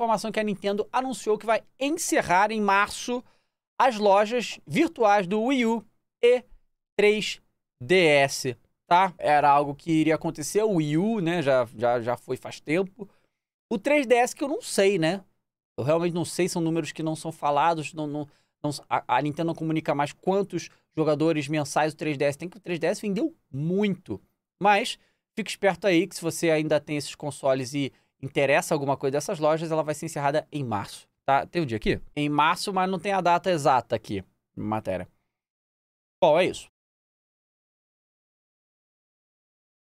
informação que a Nintendo anunciou que vai encerrar em março as lojas virtuais do Wii U e 3DS, tá? Era algo que iria acontecer, o Wii U, né, já, já, já foi faz tempo. O 3DS que eu não sei, né? Eu realmente não sei, são números que não são falados, não, não, não a, a, Nintendo não comunica mais quantos jogadores mensais o 3DS tem, que o 3DS vendeu muito. Mas fique esperto aí que se você ainda tem esses consoles e interessa alguma coisa dessas lojas, ela vai ser encerrada em março, tá? Tem o um dia aqui? Em março, mas não tem a data exata aqui, matéria. Bom, é isso.